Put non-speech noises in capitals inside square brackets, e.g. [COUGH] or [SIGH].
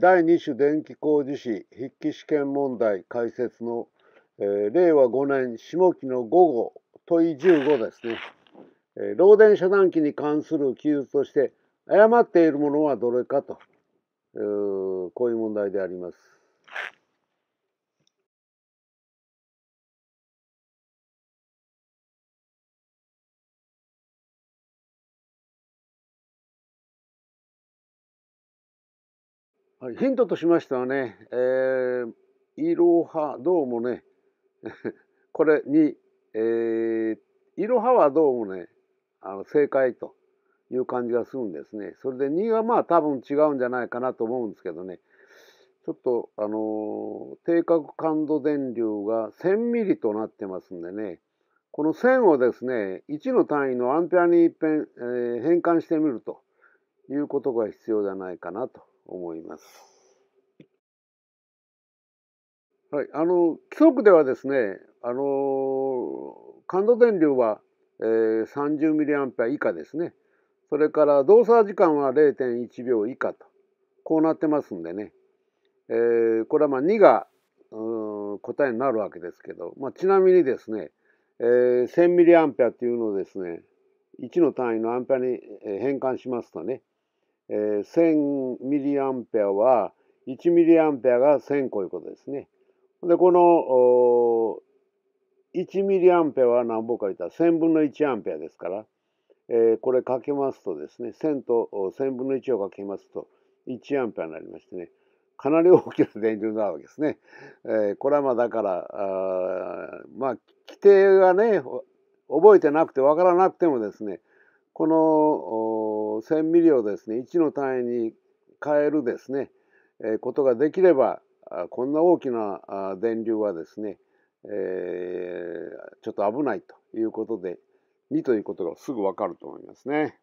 第2種電気工事士筆記試験問題解説の、えー、令和5年下期の午後問い15ですね、えー、漏電遮断機に関する記述として誤っているものはどれかと、こういう問題であります。はい、ヒントとしましてはね、えー、イロハどうもね [LAUGHS] これに、えー、イロハはどうもねあの正解という感じがするんですね。それで2はまあ多分違うんじゃないかなと思うんですけどねちょっとあのー、定格感度電流が1 0 0 0ミリとなってますんでねこの1000をですね1の単位のアンペアに一変、えー、変換してみると。いうことが必要じゃないかなと思います。はい、あの規則ではですね、あの感度電流は、えー、30ミリアンペア以下ですね。それから動作時間は0.1秒以下とこうなってますんでね、えー、これはまあ2が答えになるわけですけど、まあ、ちなみにですね、えー、1000ミリアンペアっていうのをですね1の単位のアンペアに変換しますとね、え1000ミリアンペアは1ミリアンペアが1000個いうことですね。で、この1ミリアンペアは何本か言ったら1000分の1アンペアですから、これかけますとですね、1000と1000分の1をかけますと1アンペアになりましてね、かなり大きな電流になるわけですね。これはまあだから、まあ、規定がね、覚えてなくて分からなくてもですね、この1000ミリをですね1の単位に変えるですね、えー、ことができればこんな大きな電流はですね、えー、ちょっと危ないということで2ということがすぐ分かると思いますね。